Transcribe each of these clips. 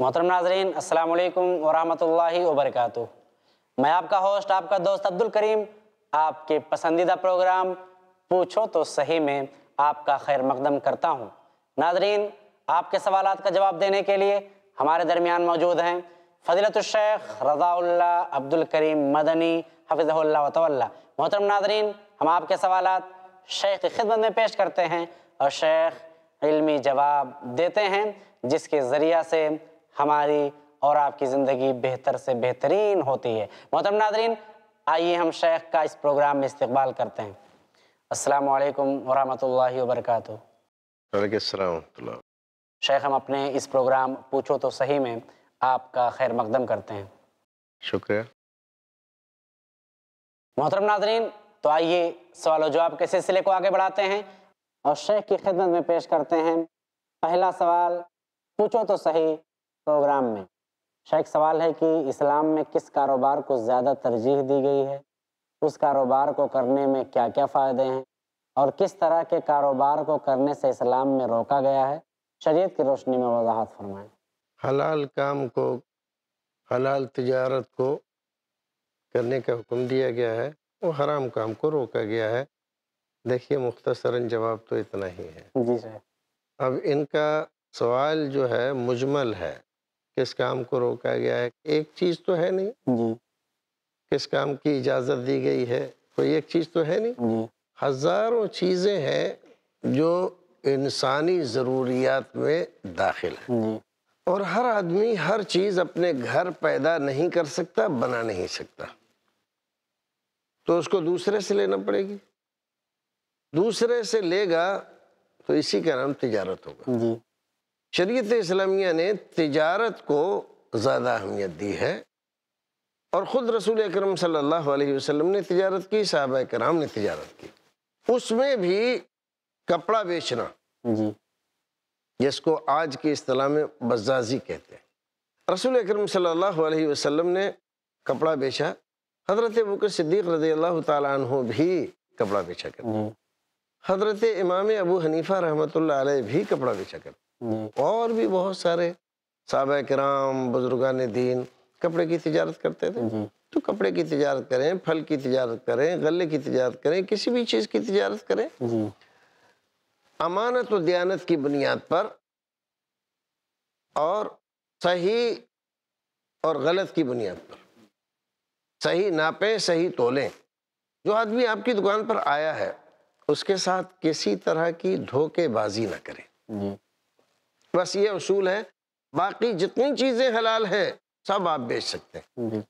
मोहतरम नाजरीन अल्लाम वरहमल वरक मैं आपका होस्ट आपका दोस्त अब्दुल करीम आपके पसंदीदा प्रोग्राम पूछो तो सही में आपका खैर मकदम करता हूँ नाजरीन आपके सवाल का जवाब देने के लिए हमारे दरमियान मौजूद हैं शेख रज़ाउल्ला अब्दुल करीम मदनी हफिज़ल्ला वतवल्ला मोहतरम नाजरीन हम आपके सवाल शेख की खिदमत में पेश करते हैं और शेख इलमी जवाब देते हैं जिसके ज़रिया से हमारी और आपकी ज़िंदगी बेहतर से बेहतरीन होती है मोहतरम नादरीन आइए हम शेख का इस प्रोग्राम में इस्तकबाल करते हैं अस्सलाम वालेकुम वरहमतुल्लाहि वबरकातुहु शेख हम अपने इस प्रोग्राम पूछो तो सही में आपका खैर मकदम करते हैं शुक्रिया मोहतरम नाजरीन तो आइए सवाल जवाब के सिलसिले को आगे बढ़ाते हैं और शेख की खिदमत में पेश करते हैं पहला सवाल पूछो तो सही प्रोग्राम में शायद सवाल है कि इस्लाम में किस कारोबार को ज़्यादा तरजीह दी गई है उस कारोबार को करने में क्या क्या फ़ायदे हैं और किस तरह के कारोबार को करने से इस्लाम में रोका गया है शरीयत की रोशनी में वजाहत फरमाएं हलाल काम को हलाल तजारत को करने का हुक्म दिया गया है और हराम काम को रोका गया है देखिए मुख्तसरन जवाब तो इतना ही है जी सर अब इनका सवाल जो है मुजमल है किस काम को रोका गया है एक चीज़ तो है नहीं जी किस काम की इजाज़त दी गई है कोई एक चीज़ तो है नहीं जी हज़ारों चीज़ें हैं जो इंसानी ज़रूरियात में दाखिल है और हर आदमी हर चीज़ अपने घर पैदा नहीं कर सकता बना नहीं सकता तो उसको दूसरे से लेना पड़ेगी दूसरे से लेगा तो इसी का नाम तिजारत होगा शरीत इस्लामिया ने तजारत को ज़्यादा अहमियत दी है और ख़ुद रसूल अक्रम सल्लल्लाहु ने तजारत की साहब कराम ने तजारत की उसमें भी कपड़ा बेचना जी जिसको आज की असलाह में बजाजी कहते हैं रसूल अक्रम सल्लल्लाहु ने कपड़ा बेचा हज़रत बकर सिद्दीक़ रज़ी अल्लाह तु भी कपड़ा बेचा करते हज़रत इमाम अबू हनीफ़ा रहमत भी कपड़ा बेचा करते हम्म, और भी बहुत सारे साहब कराम बुजुर्गान दीन कपड़े की तजारत करते थे हम्म। तो कपड़े की तजारत करें फल की तजारत करें गले की तजारत करें किसी भी चीज़ की तजारत करें हम्म। अमानत और दयानत की बुनियाद पर और सही और गलत की बुनियाद पर सही नापें सही तोलें जो आदमी आपकी दुकान पर आया है उसके साथ किसी तरह की धोखेबाजी ना करें बस ये असूल है बाकी जितनी चीज़ें हलाल हैं सब आप बेच सकते हैं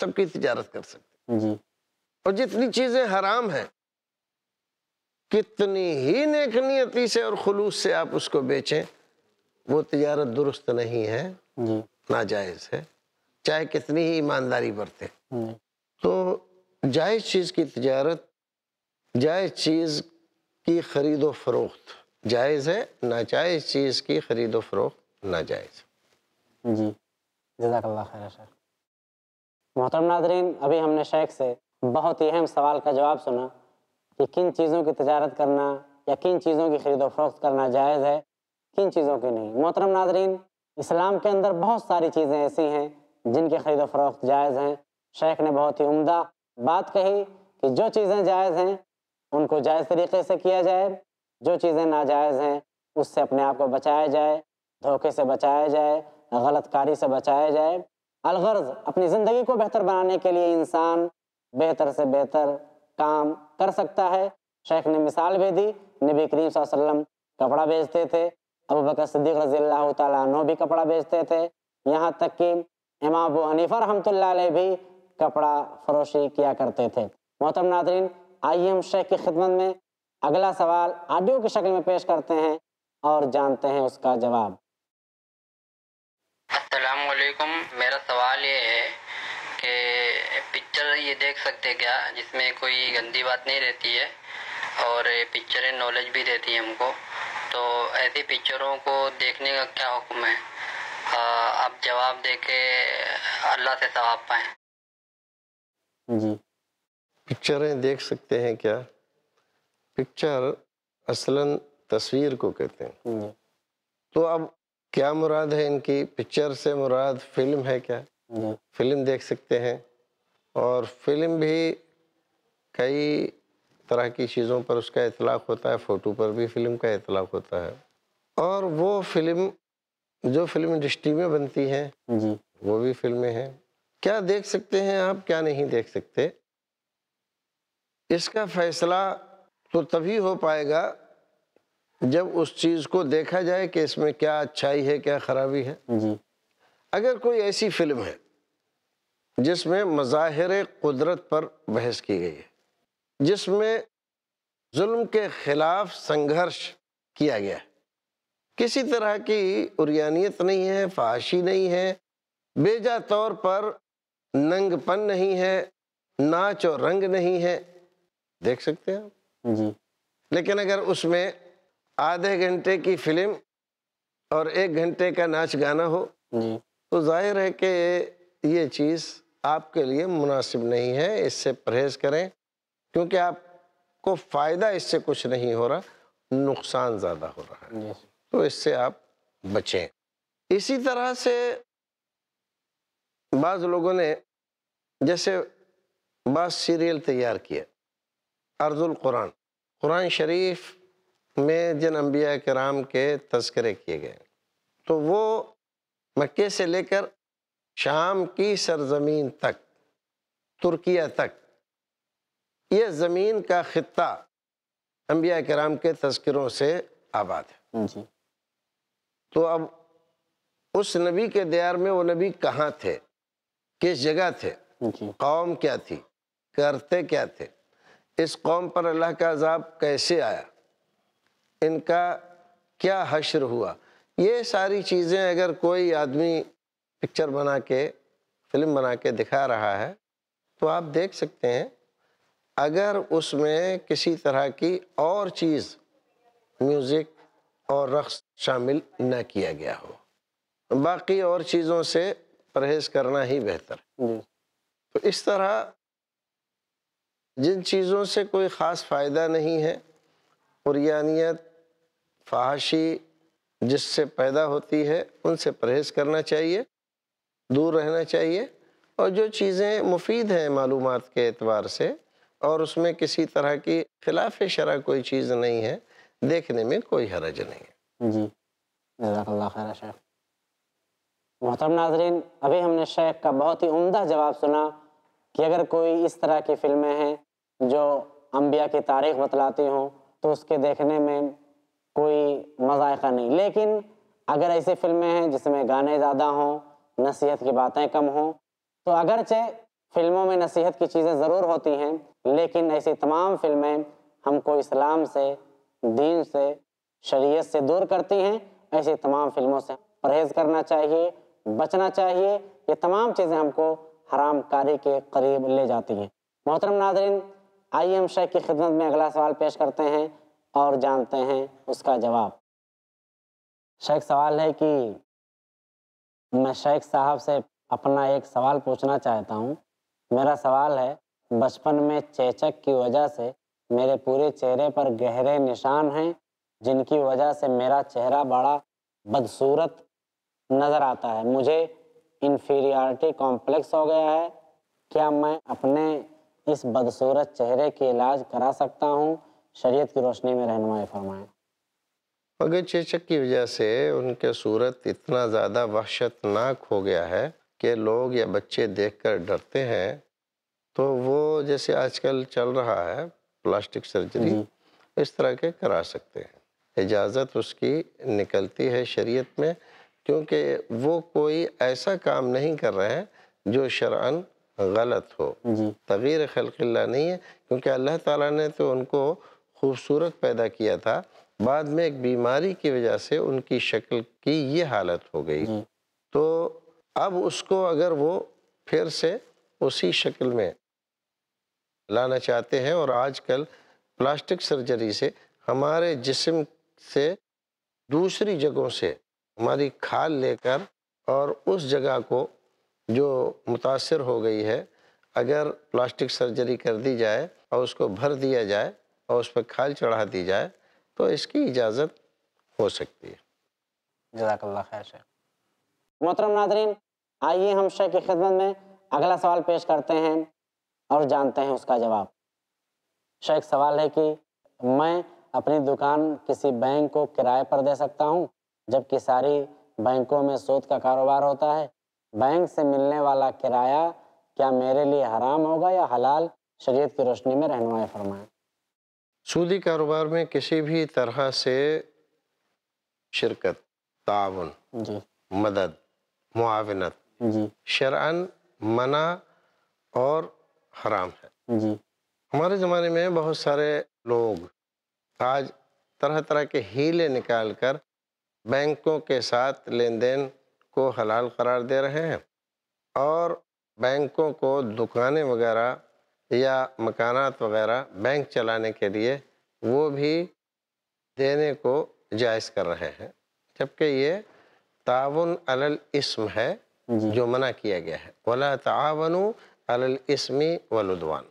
सबकी तजारत कर सकते हैं और जितनी चीज़ें हराम हैं कितनी ही नेकनीयती से और खलूस से आप उसको बेचें वो तजारत दुरुस्त नहीं है नाजायज़ है चाहे कितनी ही ईमानदारी बरते तो जायज़ चीज़ की तजारत जायज़ चीज़ की खरीदो फरोख्त जायज़ है नाजायज़ चीज़ की ख़रीदो फरोख नाजायज़ जी जजाकल्ला खैर सर मोहतरम नाजरीन अभी हमने शेख से बहुत ही अहम सवाल का जवाब सुना कि किन चीज़ों की तजारत करना या किन चीज़ों की खरीदो फरोख्त करना जायज़ है किन चीज़ों की नहीं मोहतरम नाजरीन इस्लाम के अंदर बहुत सारी चीज़ें ऐसी हैं जिनकी खरीदो फरोख्त जायज़ हैं शेख ने बहुत ही उम्दा बात कही कि जो चीज़ें जायज़ हैं उनको जायज़ तरीके से किया जाए जो चीज़ें नाजायज़ हैं उससे अपने आप को बचाया जाए धोखे से बचाया जाए गलतकारी से बचाया जाए अलगर्ज अपनी ज़िंदगी को बेहतर बनाने के लिए इंसान बेहतर से बेहतर काम कर सकता है शेख ने मिसाल भी दी नबी करीम वसल्लम कपड़ा बेचते थे अबू बकर सिद्दीक रजी तु भी कपड़ा बेचते थे यहाँ तक कि इमाम अबू हनीफा रहमत भी कपड़ा फरोशी किया करते थे मोहतम नादरीन आइए हम शेख की खिदमत में अगला सवाल ऑडियो की शक्ल में पेश करते हैं और जानते हैं उसका जवाब असलकुम मेरा सवाल ये है कि पिक्चर ये देख सकते क्या जिसमें कोई गंदी बात नहीं रहती है और पिक्चरें नॉलेज भी देती हैं हमको तो ऐसी पिक्चरों को देखने का क्या हुक्म है आप जवाब दे के अल्लाह से सवाब पाए जी पिक्चरें देख सकते हैं क्या पिक्चर असलन तस्वीर को कहते हैं हम्म। तो अब क्या मुराद है इनकी पिक्चर से मुराद फिल्म है क्या हम्म। फिल्म देख सकते हैं और फिल्म भी कई तरह की चीज़ों पर उसका इतलाक़ होता है फ़ोटो पर भी फिल्म का इतलाक़ होता है और वो फिल्म जो फिल्म इंडस्ट्री में बनती हैं वो भी फिल्में हैं क्या देख सकते हैं आप क्या नहीं देख सकते इसका फैसला तो तभी हो पाएगा जब उस चीज़ को देखा जाए कि इसमें क्या अच्छाई है क्या खराबी है जी अगर कोई ऐसी फिल्म है जिसमें मज़ाहिर कुदरत पर बहस की गई है जिसमें जुल्म के ख़िलाफ़ संघर्ष किया गया है किसी तरह की उरियानियत नहीं है फाशी नहीं है बेजा तौर पर नंगपन नहीं है नाच और रंग नहीं है देख सकते हैं आप जी लेकिन अगर उसमें आधे घंटे की फिल्म और एक घंटे का नाच गाना हो जी तो जाहिर है कि ये चीज़ आपके लिए मुनासिब नहीं है इससे परहेज़ करें क्योंकि आपको फ़ायदा इससे कुछ नहीं हो रहा नुकसान ज़्यादा हो रहा है तो इससे आप बचें इसी तरह से बाज़ लोगों ने जैसे बाज़ सीरियल तैयार किया अर्जुल कुरान कुरान शरीफ में जिन अम्बिया कराम के तस्करे किए गए तो वो मक्के से लेकर शाम की सरजमीन तक तुर्किया तक ये ज़मीन का ख़त्ता अम्बिया कराम के तस्करों से आबाद है जी। तो अब उस नबी के दियार में वो नबी कहाँ थे किस जगह थे कौम क्या थी करते क्या थे इस कौम पर अल्लाह का अजाब कैसे आया इनका क्या हश्र हुआ ये सारी चीज़ें अगर कोई आदमी पिक्चर बना के फिल्म बना के दिखा रहा है तो आप देख सकते हैं अगर उसमें किसी तरह की और चीज़ म्यूज़िक और रक़्स शामिल न किया गया हो बाकी और चीज़ों से परहेज़ करना ही बेहतर तो इस तरह जिन चीज़ों से कोई ख़ास फ़ायदा नहीं है कुरियानियत फाशी जिससे पैदा होती है उनसे परहेज़ करना चाहिए दूर रहना चाहिए और जो चीज़ें मुफीद हैं मालूम के एतबार से और उसमें किसी तरह की खिलाफ शरा कोई चीज़ नहीं है देखने में कोई हरज नहीं है जी मोहतरम नाजरीन अभी हमने शेख का बहुत ही उम्दा जवाब सुना कि अगर कोई इस तरह की फिल्में हैं जो अम्बिया की तारीख बतलाती हों तो उसके देखने में कोई मजायका नहीं लेकिन अगर ऐसी फिल्में हैं जिसमें गाने ज़्यादा हों नसीहत की बातें कम हों तो अगरचे फिल्मों में नसीहत की चीज़ें ज़रूर होती हैं लेकिन ऐसी तमाम फिल्में हमको इस्लाम से दीन से शरीयत से दूर करती हैं ऐसी तमाम फिल्मों से परहेज़ करना चाहिए बचना चाहिए ये तमाम चीज़ें हमको हराम कार्य के करीब ले जाती है मोहतरम नाजरीन आई एम शेख की खिदमत में अगला सवाल पेश करते हैं और जानते हैं उसका जवाब शेख सवाल है कि मैं शेख साहब से अपना एक सवाल पूछना चाहता हूँ मेरा सवाल है बचपन में चेचक की वजह से मेरे पूरे चेहरे पर गहरे निशान हैं जिनकी वजह से मेरा चेहरा बड़ा बदसूरत नज़र आता है मुझे इन्फीरियॉरिटी कॉम्प्लेक्स हो गया है क्या मैं अपने इस बदसूरत चेहरे के इलाज करा सकता हूँ शरीयत की रोशनी में रहनुमाई फरमाएं पगे चेचक की वजह से उनके सूरत इतना ज़्यादा वहशतनाक हो गया है कि लोग या बच्चे देखकर डरते हैं तो वो जैसे आजकल चल रहा है प्लास्टिक सर्जरी इस तरह के करा सकते हैं इजाज़त उसकी निकलती है शरीयत में क्योंकि वो कोई ऐसा काम नहीं कर रहे हैं जो शरअन गलत हो तगीर खलकिल्ला नहीं है क्योंकि अल्लाह ताला ने तो उनको खूबसूरत पैदा किया था बाद में एक बीमारी की वजह से उनकी शक्ल की ये हालत हो गई तो अब उसको अगर वो फिर से उसी शक्ल में लाना चाहते हैं और आजकल प्लास्टिक सर्जरी से हमारे जिस्म से दूसरी जगहों से हमारी खाल लेकर और उस जगह को जो मुतासर हो गई है अगर प्लास्टिक सर्जरी कर दी जाए और उसको भर दिया जाए और उस पर खाल चढ़ा दी जाए तो इसकी इजाज़त हो सकती है जजाकल्ला खैर शेख मोहतरम नादरीन आइए हम शेख की खिदमत में अगला सवाल पेश करते हैं और जानते हैं उसका जवाब शेख सवाल है कि मैं अपनी दुकान किसी बैंक को किराए पर दे सकता हूँ जबकि सारी बैंकों में सूद का कारोबार होता है बैंक से मिलने वाला किराया क्या मेरे लिए हराम होगा या हलाल शरीय की रोशनी में रहनुमाई फरमाएं सूदी कारोबार में किसी भी तरह से शिरकत ताउन मदद मुआवनत शरअन मना और हराम है जी हमारे ज़माने में बहुत सारे लोग आज तरह तरह के हीले निकाल कर बैंकों के साथ लेन देन को हलाल करार दे रहे हैं और बैंकों को दुकानें वगैरह या मकानात वगैरह बैंक चलाने के लिए वो भी देने को जायज़ कर रहे हैं जबकि ये ताउन अलल इस्म है जो मना किया गया है वला तावन अलल इस्मी वलुदवान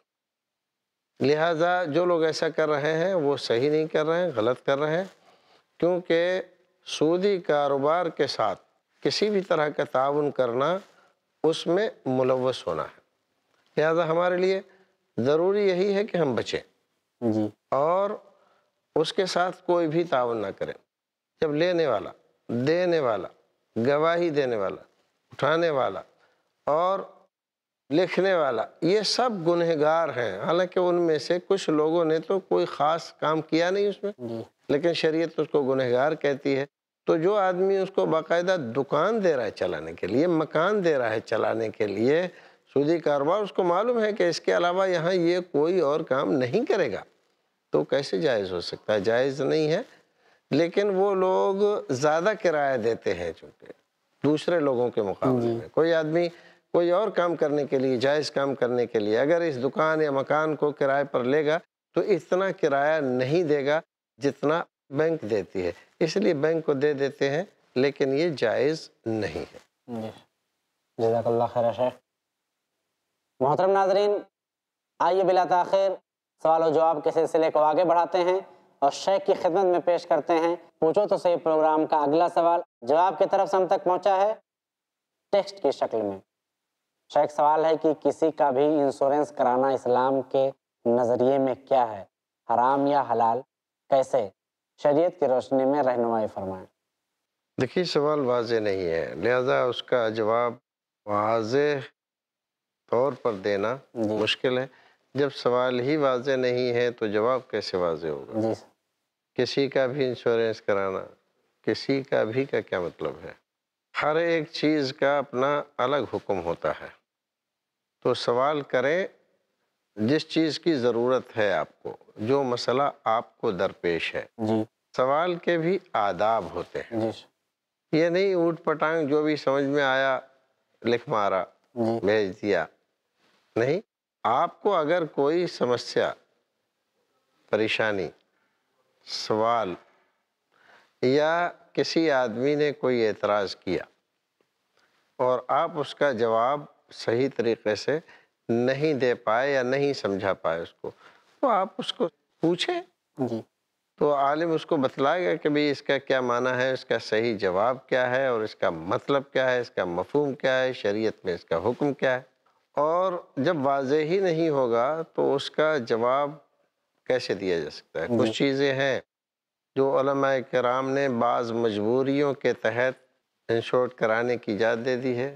लिहाजा जो लोग ऐसा कर रहे हैं वो सही नहीं कर रहे हैं गलत कर रहे हैं क्योंकि सूदी कारोबार के साथ किसी भी तरह का ताउन करना उसमें मुलवस होना है लिहाजा हमारे लिए ज़रूरी यही है कि हम बचें जी और उसके साथ कोई भी ताउन ना करें जब लेने वाला देने वाला गवाही देने वाला उठाने वाला और लिखने वाला ये सब गुनहगार हैं हालांकि उनमें से कुछ लोगों ने तो कोई ख़ास काम किया नहीं उसमें लेकिन शरीयत उसको गुनहगार कहती है तो जो आदमी उसको बाकायदा दुकान दे रहा है चलाने के लिए मकान दे रहा है चलाने के लिए सूदी कारोबार उसको मालूम है कि इसके अलावा यहाँ ये कोई और काम नहीं करेगा तो कैसे जायज़ हो सकता है जायज़ नहीं है लेकिन वो लोग ज़्यादा किराया देते हैं चूँकि दूसरे लोगों के मुकाबले में कोई आदमी कोई और काम करने के लिए जायज़ काम करने के लिए अगर इस दुकान या मकान को किराए पर लेगा तो इतना किराया नहीं देगा जितना बैंक देती है इसलिए बैंक को दे देते हैं लेकिन ये जायज़ नहीं है जजाकल्ला खैर शेख मोहतरम नाजरीन आइए बिला तखिर सवाल और जवाब के सिलसिले को आगे बढ़ाते हैं और शेख की खिदमत में पेश करते हैं पूछो तो सही प्रोग्राम का अगला सवाल जवाब की तरफ से हम तक पहुंचा है टेक्स्ट की शक्ल में शेख सवाल है कि किसी का भी इंश्योरेंस कराना इस्लाम के नज़रिए में क्या है हराम या हलाल कैसे शरीयत की रोशनी में रहनुमाई फरमाएं देखिए सवाल वाज नहीं है लिहाजा उसका जवाब वाज तौर पर देना मुश्किल है जब सवाल ही वाज नहीं है तो जवाब कैसे वाज होगा किसी का भी इंश्योरेंस कराना किसी का भी का क्या मतलब है हर एक चीज़ का अपना अलग हुक्म होता है तो सवाल करें जिस चीज़ की ज़रूरत है आपको जो मसला आपको दरपेश है जी सवाल के भी आदाब होते हैं ये नहीं ऊट पटांग जो भी समझ में आया लिख मारा भेज दिया नहीं आपको अगर कोई समस्या परेशानी सवाल या किसी आदमी ने कोई एतराज़ किया और आप उसका जवाब सही तरीके से नहीं दे पाए या नहीं समझा पाए उसको तो आप उसको पूछें जी तो आलिम उसको बतलाएगा कि भाई इसका क्या माना है इसका सही जवाब क्या है और इसका मतलब क्या है इसका मफहम क्या है शरीयत में इसका हुक्म क्या है और जब वाज ही नहीं होगा तो उसका जवाब कैसे दिया जा सकता है कुछ चीज़ें हैं जो कराम ने बाज़ मजबूरियों के तहत इंशोर्ट कराने की इजाज़त दे दी है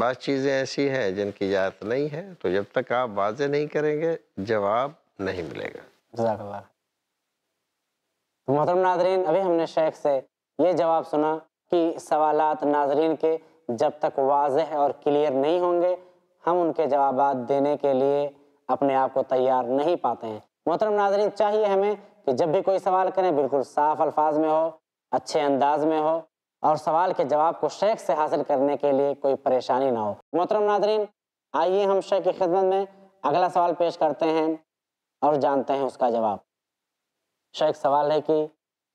बाज़ चीज़ें ऐसी हैं जिनकी इजाज़त नहीं है तो जब तक आप वाज नहीं करेंगे जवाब नहीं मिलेगा मोहतरम नाजरीन अभी हमने शेख से ये जवाब सुना कि सवाल नाजरीन के जब तक वाज और क्लियर नहीं होंगे हम उनके जवाब देने के लिए अपने आप को तैयार नहीं पाते हैं मोहतरम नाजरीन चाहिए हमें कि जब भी कोई सवाल करें बिल्कुल साफ अल्फाज में हो अच्छे अंदाज में हो और सवाल के जवाब को शेख से हासिल करने के लिए कोई परेशानी ना हो मोहतरम नाजरीन आइए हम शेख की खिदमत में अगला सवाल पेश करते हैं और जानते हैं उसका जवाब अच्छा, एक सवाल है कि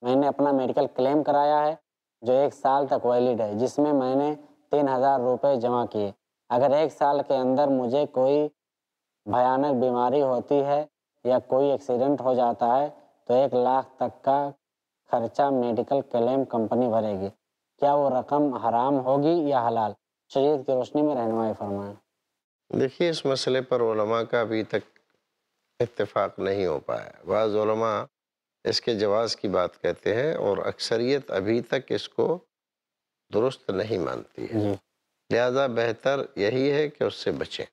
मैंने अपना मेडिकल क्लेम कराया है जो एक साल तक वैलिड है जिसमें मैंने तीन हज़ार रुपये जमा किए अगर एक साल के अंदर मुझे कोई भयानक बीमारी होती है या कोई एक्सीडेंट हो जाता है तो एक लाख तक का खर्चा मेडिकल क्लेम कंपनी भरेगी क्या वो रकम हराम होगी या हलाल शरीर की रोशनी में रहनमाय फरमाएँ देखिए इस मसले पर ओलमा का अभी तक इतफाक़ नहीं हो पाया बाज़ा इसके जवाज़ की बात कहते हैं और अक्सरियत अभी तक इसको दुरुस्त नहीं मानती है लिहाजा बेहतर यही है कि उससे बचें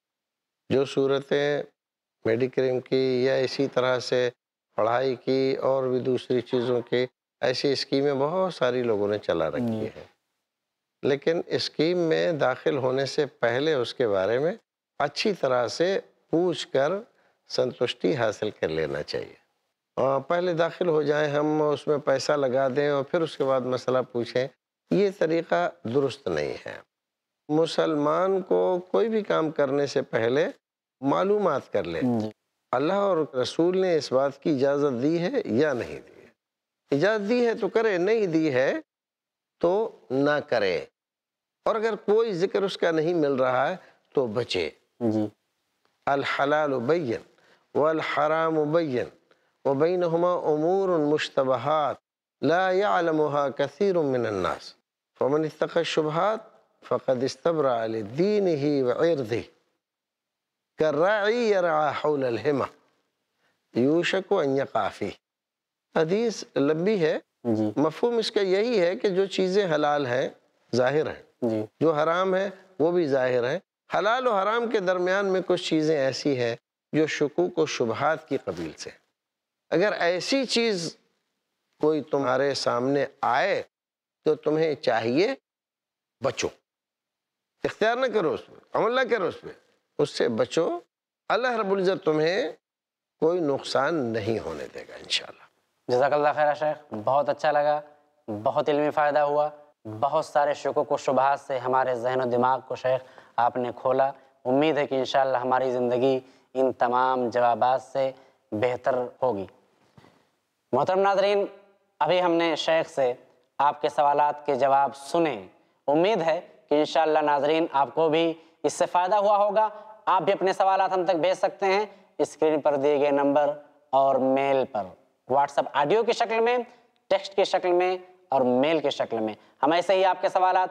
जो सूरतें मेडिक्रीम की या इसी तरह से पढ़ाई की और भी दूसरी चीज़ों की ऐसी स्कीमें बहुत सारी लोगों ने चला रखी है लेकिन स्कीम में दाखिल होने से पहले उसके बारे में अच्छी तरह से पूछ कर संतुष्टि हासिल कर लेना चाहिए हाँ, पहले दाखिल हो जाए हम उसमें पैसा लगा दें और फिर उसके बाद मसला पूछें ये तरीक़ा दुरुस्त नहीं है मुसलमान को कोई भी काम करने से पहले मालूम कर ले अल्लाह और रसूल ने इस बात की इजाज़त दी है या नहीं दी है इजाज़त दी है तो करे नहीं दी है तो ना करे और अगर कोई जिक्र उसका नहीं मिल रहा है तो बचे अलहलाल बैन والحرام بين وبينهما أمور مشتبهات لا يعلمها كثير من الناس فمن اتقى الشبهات فقد استبرأ لدينه وعرضه كالراعي يرعى حول الهمة يوشك أن يقع فيه حدیث لمبی ہے مفہوم اس کا یہی ہے کہ جو چیزیں حلال ہیں ظاہر ہیں جو حرام ہیں وہ بھی ظاہر ہیں حلال و حرام کے درمیان میں کچھ چیزیں ایسی ہیں जो शकूक व शुबहत की कबील से अगर ऐसी चीज़ कोई तुम्हारे सामने आए तो तुम्हें चाहिए बचो इख्तियार ना करो उसमें अमल ना करो उसमें उससे बचो अल्लाह रबुल्ज़त तुम्हें कोई नुकसान नहीं होने देगा इन जजाकल्ला खैर शेख बहुत अच्छा लगा बहुत इलमी फ़ायदा हुआ बहुत सारे शकों को शुबहत से हमारे जहन व दिमाग को शेख आपने खोला उम्मीद है कि इन हमारी ज़िंदगी इन तमाम जवाब से बेहतर होगी मोहतरम नाजरीन अभी हमने शेख से आपके सवाल के जवाब सुने उम्मीद है कि इन नाजरीन आपको भी इससे फ़ायदा हुआ होगा आप भी अपने सवाल हम तक भेज सकते हैं स्क्रीन पर दिए गए नंबर और मेल पर व्हाट्सएप ऑडियो की शक्ल में टेक्स्ट की शक्ल में और मेल की शक्ल में हम ऐसे ही आपके सवाल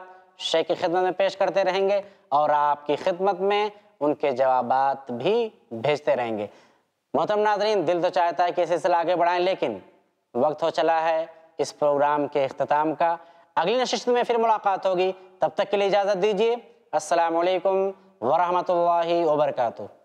शेख की खिदमत में पेश करते रहेंगे और आपकी खिदमत में उनके जवाब भी भेजते रहेंगे मोहतम नाजरीन दिल तो चाहता है कि सिलसिला आगे बढ़ाएं लेकिन वक्त हो चला है इस प्रोग्राम के अख्ताम का अगली नशस्त में फिर मुलाकात होगी तब तक के लिए इजाज़त दीजिए असलकम लाही वबरकू